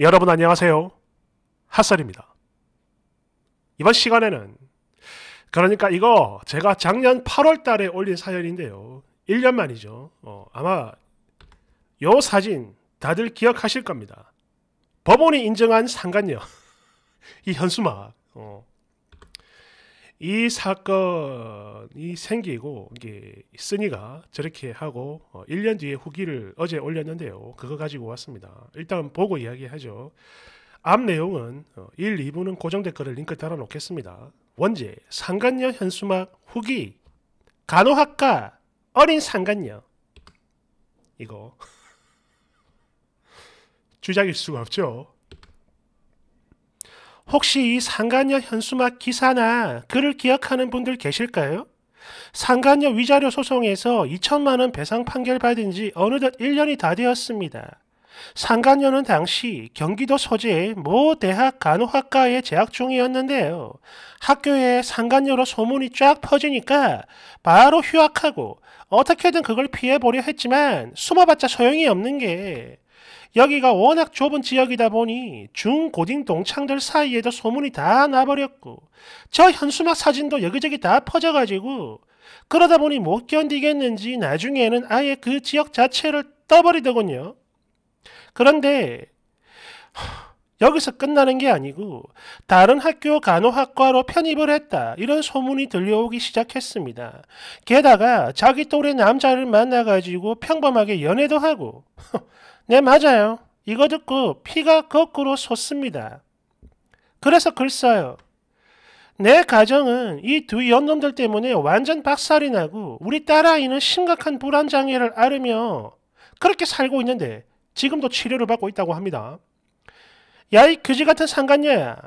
여러분 안녕하세요. 핫설입니다. 이번 시간에는 그러니까 이거 제가 작년 8월 달에 올린 사연인데요. 1년 만이죠. 어, 아마 요 사진 다들 기억하실 겁니다. 법원이 인정한 상간녀. 이 현수막. 어, 이 사건이 생기고 이게 쓰니가 저렇게 하고 1년 어, 뒤에 후기를 어제 올렸는데요. 그거 가지고 왔습니다. 일단 보고 이야기하죠. 앞 내용은 1, 어, 2부는 고정 댓글을 링크 달아 놓겠습니다. 원제 상간녀 현수막 후기 간호학과 어린 상간녀 이거 주작일 수가 없죠. 혹시 이 상간녀 현수막 기사나 글을 기억하는 분들 계실까요? 상간녀 위자료 소송에서 2천만 원 배상 판결 받은 지 어느덧 1년이 다 되었습니다. 상간녀는 당시 경기도 소재의 모 대학 간호학과에 재학 중이었는데요. 학교에 상간녀로 소문이 쫙 퍼지니까 바로 휴학하고 어떻게든 그걸 피해보려 했지만 숨어봤자 소용이 없는 게 여기가 워낙 좁은 지역이다 보니 중고딩 동창들 사이에도 소문이 다 나버렸고 저 현수막 사진도 여기저기 다 퍼져가지고 그러다 보니 못 견디겠는지 나중에는 아예 그 지역 자체를 떠버리더군요. 그런데 여기서 끝나는 게 아니고 다른 학교 간호학과로 편입을 했다 이런 소문이 들려오기 시작했습니다. 게다가 자기 또래 남자를 만나가지고 평범하게 연애도 하고 네, 맞아요. 이거 듣고 피가 거꾸로 솟습니다. 그래서 글 써요. 내 가정은 이 두 연놈들 때문에 완전 박살이 나고 우리 딸아이는 심각한 불안장애를 앓으며 그렇게 살고 있는데 지금도 치료를 받고 있다고 합니다. 야이 그지 같은 상관녀야너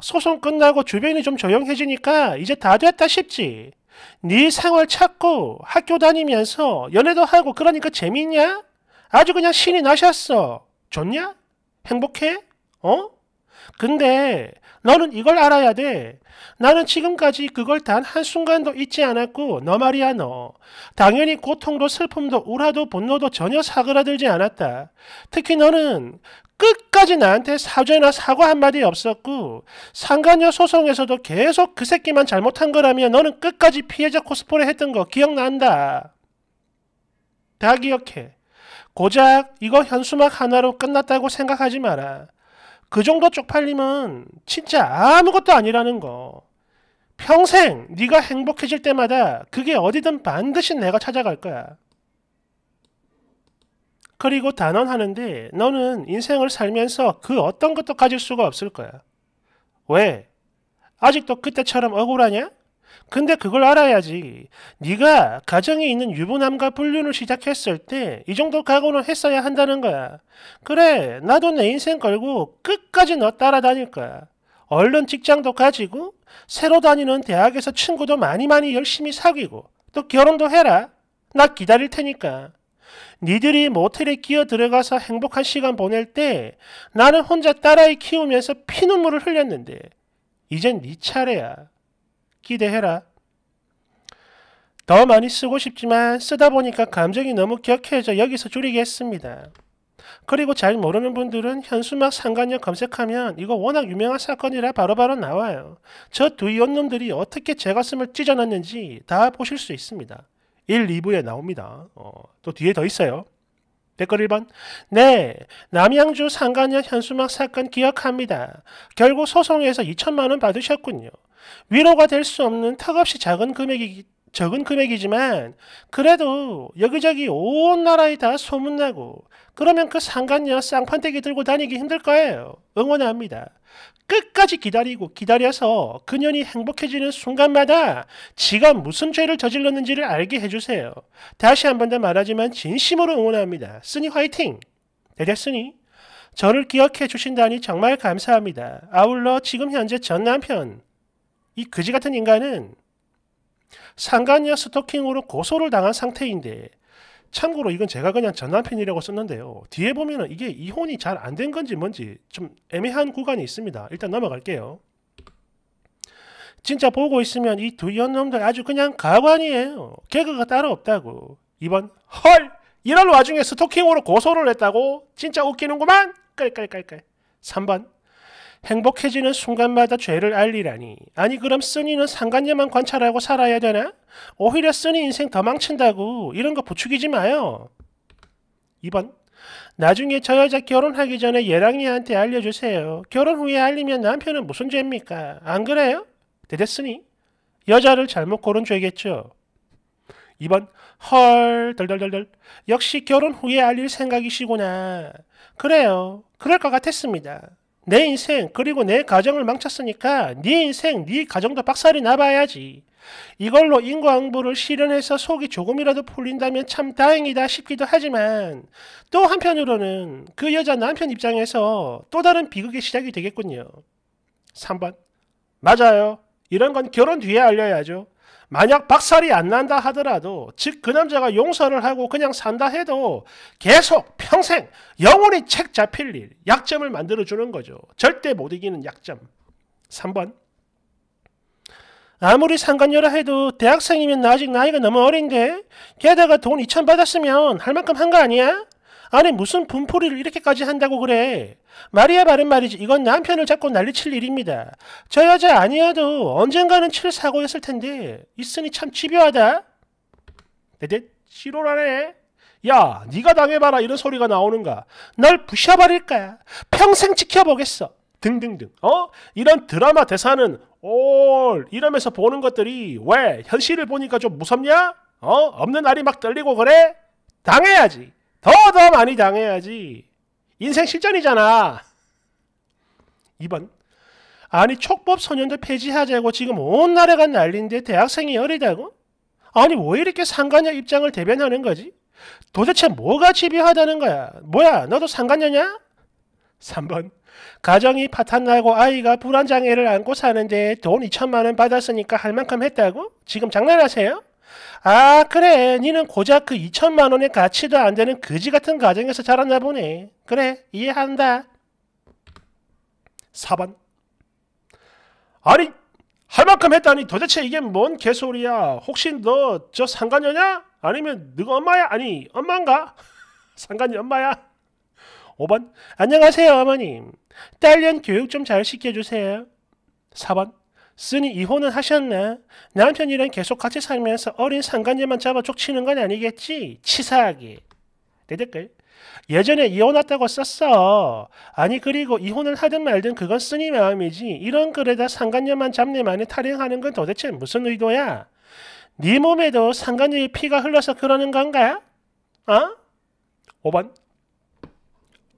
소송 끝나고 주변이 좀 조용해지니까 이제 다 됐다 싶지. 네 생활 찾고 학교 다니면서 연애도 하고 그러니까 재밌냐? 아주 그냥 신이 나셨어. 좋냐? 행복해? 어? 근데 너는 이걸 알아야 돼. 나는 지금까지 그걸 단 한순간도 잊지 않았고 너 말이야 너. 당연히 고통도 슬픔도 우라도 분노도 전혀 사그라들지 않았다. 특히 너는 끝까지 나한테 사죄나 사과 한마디 없었고 상관녀 소송에서도 계속 그 새끼만 잘못한 거라며 너는 끝까지 피해자 코스프레 했던 거 기억난다. 다 기억해. 고작 이거 현수막 하나로 끝났다고 생각하지 마라. 그 정도 쪽팔림은 진짜 아무것도 아니라는 거. 평생 네가 행복해질 때마다 그게 어디든 반드시 내가 찾아갈 거야. 그리고 단언하는데 너는 인생을 살면서 그 어떤 것도 가질 수가 없을 거야. 왜? 아직도 그때처럼 억울하냐? 근데 그걸 알아야지. 네가 가정에 있는 유부남과 불륜을 시작했을 때 이 정도 각오는 했어야 한다는 거야. 그래, 나도 내 인생 걸고 끝까지 너 따라다닐 거야. 얼른 직장도 가지고 새로 다니는 대학에서 친구도 많이 많이 열심히 사귀고 또 결혼도 해라. 나 기다릴 테니까. 니들이 모텔에 끼어 들어가서 행복한 시간 보낼 때 나는 혼자 딸아이 키우면서 피눈물을 흘렸는데 이젠 네 차례야. 기대해라. 더 많이 쓰고 싶지만 쓰다 보니까 감정이 너무 격해져 여기서 줄이겠습니다. 그리고 잘 모르는 분들은 현수막 상관역 검색하면 이거 워낙 유명한 사건이라 바로바로 바로 나와요. 저 두이온 놈들이 어떻게 제 가슴을 찢어놨는지 다 보실 수 있습니다. 1, 2부에 나옵니다. 어, 또 뒤에 더 있어요. 댓글 1번. 네, 남양주 상관역 현수막 사건 기억합니다. 결국 소송에서 2천만 원 받으셨군요. 위로가 될 수 없는 턱없이 작은 금액이 적은 금액이지만 그래도 여기저기 온 나라에 다 소문나고 그러면 그 상간녀 쌍판대기 들고 다니기 힘들 거예요. 응원합니다. 끝까지 기다리고 기다려서 그년이 행복해지는 순간마다 지가 무슨 죄를 저질렀는지를 알게 해주세요. 다시 한 번 더 말하지만 진심으로 응원합니다. 쓰니 화이팅! 대략쓰니 네, 저를 기억해 주신다니 정말 감사합니다. 아울러 지금 현재 전 남편 이 거지 같은 인간은 상간녀 스토킹으로 고소를 당한 상태인데 참고로 이건 제가 그냥 전 남편이라고 썼는데요. 뒤에 보면은 이게 이혼이 잘 안 된 건지 뭔지 좀 애매한 구간이 있습니다. 일단 넘어갈게요. 진짜 보고 있으면 이 두 연놈들 아주 그냥 가관이에요. 개그가 따로 없다고. 이번 헐! 이런 와중에 스토킹으로 고소를 했다고? 진짜 웃기는구만! 깔깔깔깔. 3번 행복해지는 순간마다 죄를 알리라니. 아니 그럼 쓰니는 상관녀만 관찰하고 살아야 되나? 오히려 쓰니 인생 더 망친다고 이런 거 부추기지 마요. 2번 나중에 저 여자 결혼하기 전에 예랑이한테 알려주세요. 결혼 후에 알리면 남편은 무슨 죄입니까? 안 그래요? 대댔으니 여자를 잘못 고른 죄겠죠. 2번 헐 덜덜덜덜 역시 결혼 후에 알릴 생각이시구나. 그래요. 그럴 것 같았습니다. 내 인생 그리고 내 가정을 망쳤으니까 네 인생 네 가정도 박살이 나봐야지. 이걸로 인과응보를 실현해서 속이 조금이라도 풀린다면 참 다행이다 싶기도 하지만 또 한편으로는 그 여자 남편 입장에서 또 다른 비극의 시작이 되겠군요. 3번 맞아요. 이런 건 결혼 뒤에 알려야죠. 만약 박살이 안 난다 하더라도 즉 그 남자가 용서를 하고 그냥 산다 해도 계속 평생 영원히 책 잡힐 일 약점을 만들어주는 거죠. 절대 못 이기는 약점. 3번 아무리 상관녀라 해도 대학생이면 나 아직 나이가 너무 어린데 게다가 돈 2천 받았으면 할 만큼 한 거 아니야? 아니 무슨 분풀이를 이렇게까지 한다고 그래. 말이야 바른 말이지 이건 남편을 잡고 난리칠 일입니다. 저 여자 아니어도 언젠가는 칠 사고였을 텐데 있으니 참 집요하다. 내대 지로라네. 야 네가 당해봐라 이런 소리가 나오는가. 널 부셔버릴 거야. 평생 지켜보겠어. 등등등. 어? 이런 드라마 대사는 올 이러면서 보는 것들이 왜 현실을 보니까 좀 무섭냐? 어? 없는 날이 막 떨리고 그래? 당해야지. 더더 더 많이 당해야지. 인생 실전이잖아. 2번. 아니 촉법 소년도 폐지하자고 지금 온 나라가 난리인데 대학생이 어리다고? 아니 왜 이렇게 상관녀 입장을 대변하는 거지? 도대체 뭐가 집요하다는 거야? 뭐야 너도 상관녀냐? 3번 가정이 파탄나고 아이가 불안장애를 안고 사는데 돈 2천만 원 받았으니까 할 만큼 했다고? 지금 장난하세요? 아 그래 니는 고작 그 2천만 원의 가치도 안 되는 그지 같은 가정에서 자랐나 보네. 그래 이해한다. 4번 아니 할 만큼 했다니 도대체 이게 뭔 개소리야. 혹시 너 저 상관녀냐? 아니면 너가 엄마야? 아니 엄마인가? 상관이 엄마야? 5번 안녕하세요 어머님. 딸년 교육 좀 잘 시켜주세요. 4번 쓰니 이혼은 하셨나? 남편이랑 계속 같이 살면서 어린 상간녀만 잡아 쫓치는 건 아니겠지? 치사하게. 내 댓글. 예전에 이혼했다고 썼어. 아니 그리고 이혼을 하든 말든 그건 쓰니 마음이지. 이런 글에다 상간녀만 잡내만에 탈행하는 건 도대체 무슨 의도야? 네 몸에도 상간녀의 피가 흘러서 그러는 건가? 어? 5번.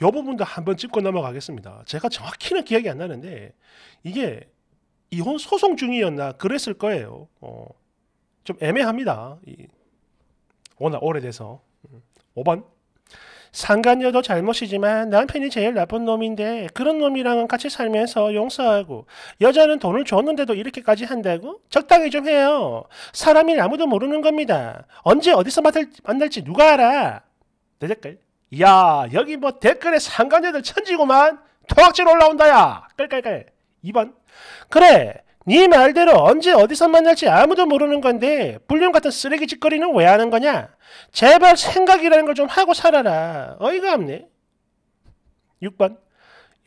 요 부분도 한번 짚고 넘어가겠습니다. 제가 정확히는 기억이 안 나는데 이게 이혼 소송 중이었나 그랬을 거예요. 어, 좀 애매합니다. 이, 워낙 오래돼서. 5번. 음, 상간녀도 잘못이지만 남편이 제일 나쁜 놈인데 그런 놈이랑은 같이 살면서 용서하고 여자는 돈을 줬는데도 이렇게까지 한다고? 적당히 좀 해요. 사람이 아무도 모르는 겁니다. 언제 어디서 만날지 누가 알아? 내댓글야 여기 뭐 댓글에 상간녀들 천지고만 토악질 올라온다야. 깔깔깔. 2번. 그래 네 말대로 언제 어디서 만날지 아무도 모르는 건데 불륜 같은 쓰레기 짓거리는 왜 하는 거냐? 제발 생각이라는 걸 좀 하고 살아라. 어이가 없네. 6번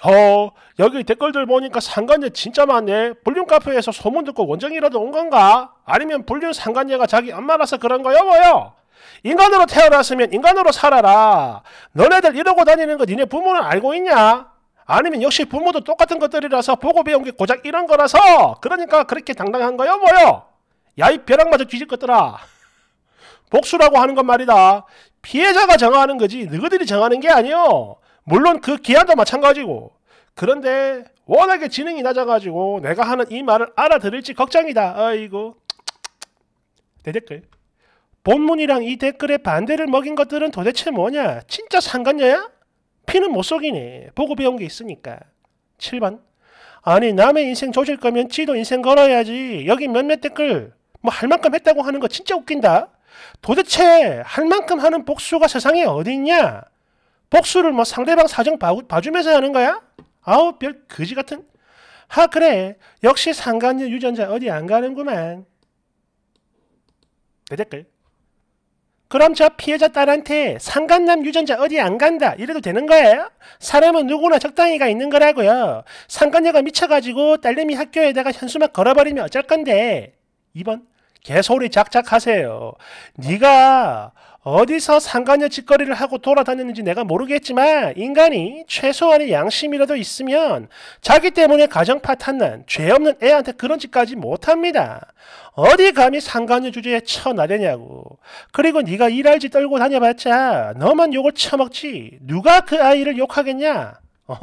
어 여기 댓글들 보니까 상관녀 진짜 많네. 불륜 카페에서 소문 듣고 원정이라도 온 건가? 아니면 불륜 상간녀가 자기 엄마라서 그런 거요 뭐요? 인간으로 태어났으면 인간으로 살아라. 너네들 이러고 다니는 거 니네 부모는 알고 있냐? 아니면 역시 부모도 똑같은 것들이라서 보고 배운 게 고작 이런 거라서 그러니까 그렇게 당당한 거요 뭐요? 야이 벼락마저 뒤집것더라 복수라고 하는 건 말이다 피해자가 정하는 거지 너희들이 정하는 게 아니요 물론 그 기한도 마찬가지고 그런데 워낙에 지능이 낮아가지고 내가 하는 이 말을 알아들을지 걱정이다 아이고 대댓글 본문이랑 이 댓글에 반대를 먹인 것들은 도대체 뭐냐 진짜 상관녀야? 피는 못 속이네. 보고 배운 게 있으니까. 7번. 아니 남의 인생 조질 거면 지도 인생 걸어야지. 여기 몇몇 댓글 뭐 할 만큼 했다고 하는 거 진짜 웃긴다. 도대체 할 만큼 하는 복수가 세상에 어디 있냐? 복수를 뭐 상대방 사정 봐, 봐주면서 하는 거야? 아우 별 거지 같은. 하 그래 역시 상관유 유전자 어디 안 가는구만. 내 댓글. 그럼 저 피해자 딸한테 상간남 유전자 어디 안 간다 이래도 되는 거예요? 사람은 누구나 적당히가 있는 거라고요. 상간녀가 미쳐가지고 딸내미 학교에다가 현수막 걸어버리면 어쩔 건데 2번 개소리 작작하세요. 네가 어디서 상관녀 짓거리를 하고 돌아다녔는지 내가 모르겠지만 인간이 최소한의 양심이라도 있으면 자기 때문에 가정 파탄난 죄 없는 애한테 그런 짓까지 못합니다. 어디 감히 상관녀 주제에 쳐나대냐고. 그리고 네가 일할지 떨고 다녀봤자 너만 욕을 처먹지 누가 그 아이를 욕하겠냐? 어?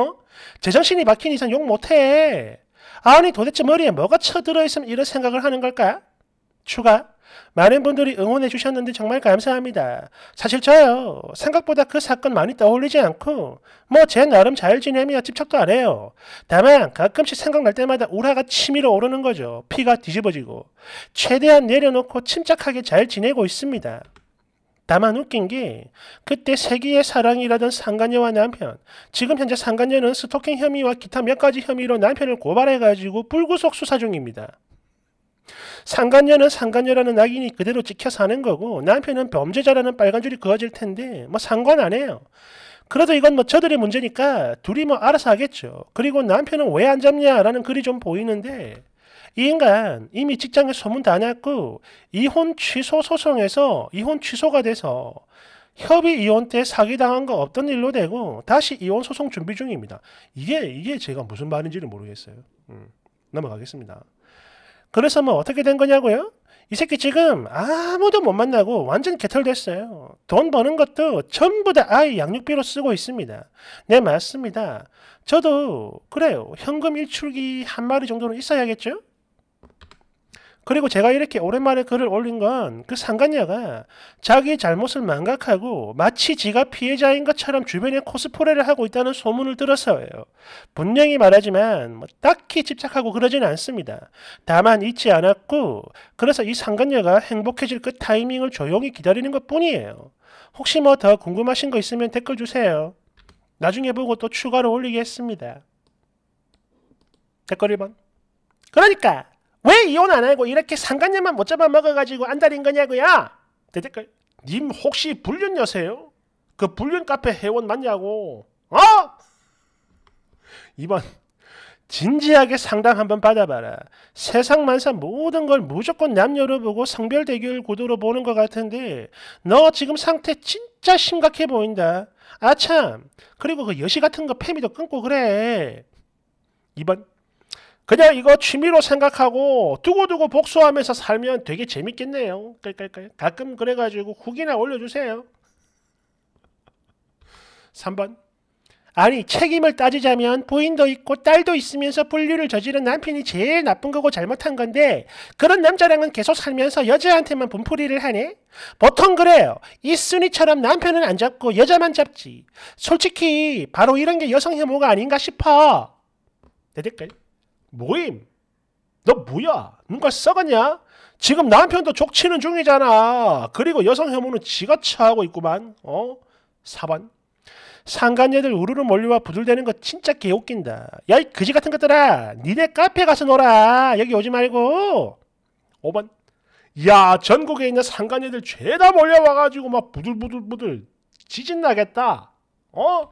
제정신이 박힌 이상 욕 못해. 아니 도대체 머리에 뭐가 쳐들어 있으면 이런 생각을 하는 걸까? 추가 많은 분들이 응원해 주셨는데 정말 감사합니다. 사실 저요. 생각보다 그 사건 많이 떠올리지 않고 뭐 제 나름 잘 지내며 집착도 안 해요. 다만 가끔씩 생각날 때마다 우라가 치밀어 오르는 거죠. 피가 뒤집어지고 최대한 내려놓고 침착하게 잘 지내고 있습니다. 다만 웃긴 게 그때 세기의 사랑이라던 상간녀와 남편 지금 현재 상간녀는 스토킹 혐의와 기타 몇 가지 혐의로 남편을 고발해가지고 불구속 수사 중입니다. 상간녀는 상간녀라는 낙인이 그대로 찍혀 사는 거고 남편은 범죄자라는 빨간 줄이 그어질 텐데 뭐 상관 안 해요. 그래도 이건 뭐 저들의 문제니까 둘이 뭐 알아서 하겠죠. 그리고 남편은 왜 안 잡냐라는 글이 좀 보이는데 이 인간 이미 직장에 소문 다 났고 이혼 취소 소송에서 이혼 취소가 돼서 협의 이혼 때 사기당한 거 없던 일로 되고 다시 이혼 소송 준비 중입니다. 이게 이게 제가 무슨 말인지를 모르겠어요. 음, 넘어가겠습니다. 그래서 뭐 어떻게 된 거냐고요? 이 새끼 지금 아무도 못 만나고 완전 개털됐어요. 돈 버는 것도 전부 다 아이 양육비로 쓰고 있습니다. 네, 맞습니다. 저도 그래요. 현금 일출기 한 마리 정도는 있어야겠죠? 그리고 제가 이렇게 오랜만에 글을 올린 건 그 상간녀가 자기 잘못을 망각하고 마치 지가 피해자인 것처럼 주변에 코스프레를 하고 있다는 소문을 들어서예요. 분명히 말하지만 뭐 딱히 집착하고 그러진 않습니다. 다만 잊지 않았고 그래서 이 상간녀가 행복해질 그 타이밍을 조용히 기다리는 것뿐이에요. 혹시 뭐 더 궁금하신 거 있으면 댓글 주세요. 나중에 보고 또 추가로 올리겠습니다. 댓글 1번. 그러니까 왜 이혼 안 하고 이렇게 상간녀만 못 잡아먹어가지고 안달인 거냐고요? 대댓글 님 혹시 불륜 여세요? 그 불륜 카페 회원 맞냐고 어? 2번 진지하게 상담 한번 받아봐라. 세상 만사 모든 걸 무조건 남녀로 보고 성별 대결 구도로 보는 것 같은데 너 지금 상태 진짜 심각해 보인다. 아참 그리고 그 여시 같은 거 패미도 끊고 그래. 2번 그냥 이거 취미로 생각하고 두고두고 복수하면서 살면 되게 재밌겠네요. 가끔 그래가지고 후기나 올려주세요. 3번 아니 책임을 따지자면 부인도 있고 딸도 있으면서 분류를 저지른 남편이 제일 나쁜 거고 잘못한 건데 그런 남자랑은 계속 살면서 여자한테만 분풀이를 하네? 보통 그래요. 이 순이처럼 남편은 안 잡고 여자만 잡지. 솔직히 바로 이런 게 여성 혐오가 아닌가 싶어. 내 네, 댓글. 모임 너 뭐야 누가 썩었냐 지금 남편도 족치는 중이잖아 그리고 여성 혐오는 지가 차하고 있구만 어 4번 상간녀들 우르르 몰려와 부들대는 거 진짜 개웃긴다 야 이 그지 같은 것들아 니네 카페 가서 놀아 여기 오지 말고 5번 야 전국에 있는 상간녀들 죄다 몰려와가지고 막 부들부들부들 지진 나겠다 어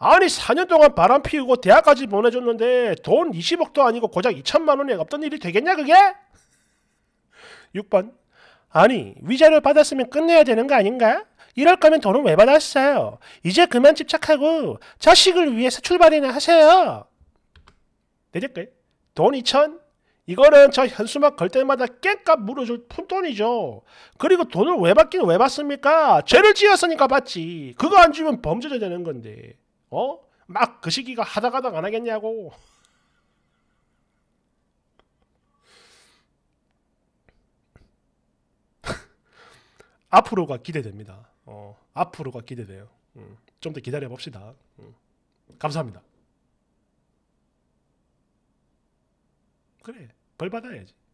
아니 4년 동안 바람 피우고 대학까지 보내줬는데 돈 20억도 아니고 고작 2천만 원이 없던 일이 되겠냐 그게? 6번 아니 위자료 받았으면 끝내야 되는 거 아닌가? 이럴 거면 돈은 왜 받았어요? 이제 그만 집착하고 자식을 위해서 출발이나 하세요. 내 댓글 돈 2천? 이거는 저 현수막 걸 때마다 깽값 물어줄 푼돈이죠. 그리고 돈을 왜 받긴 왜 받습니까? 죄를 지었으니까 받지. 그거 안 주면 범죄자 되는 건데. 어? 막 그 시기가 하다가도안 하겠냐고. 앞으로가 기대됩니다. 어, 앞으로가 기대돼요. 음, 좀더 기다려 봅시다. 음, 감사합니다. 그래, 벌 받아야지.